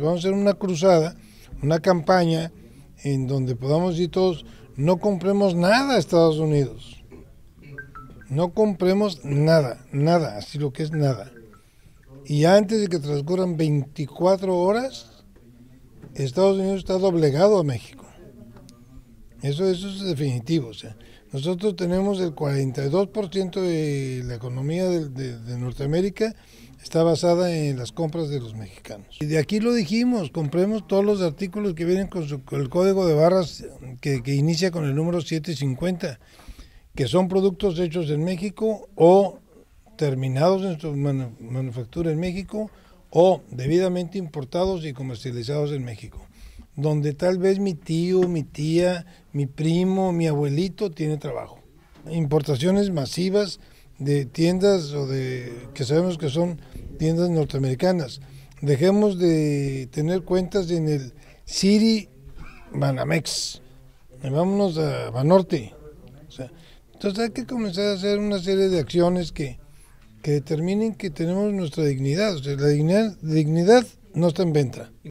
Vamos a hacer una cruzada, una campaña en donde podamos decir todos, no compremos nada a Estados Unidos. No compremos nada, nada, así lo que es nada. Y antes de que transcurran 24 horas, Estados Unidos está doblegado a México. Eso, eso es definitivo. O sea, nosotros tenemos el 42% de la economía de, Norteamérica está basada en las compras de los mexicanos. Y de aquí lo dijimos, compremos todos los artículos que vienen con, el código de barras que, que inicia con el número 750, que son productos hechos en México o terminados en su manufactura en México o debidamente importados y comercializados en México donde tal vez mi tío, mi tía, mi primo, mi abuelito tiene trabajo. Importaciones masivas de tiendas o de que sabemos que son tiendas norteamericanas. Dejemos de tener cuentas en el City Banamex. Vámonos a Banorte. entonces hay que comenzar a hacer una serie de acciones que, que determinen que tenemos nuestra dignidad. O sea, la dignidad, dignidad no está en venta.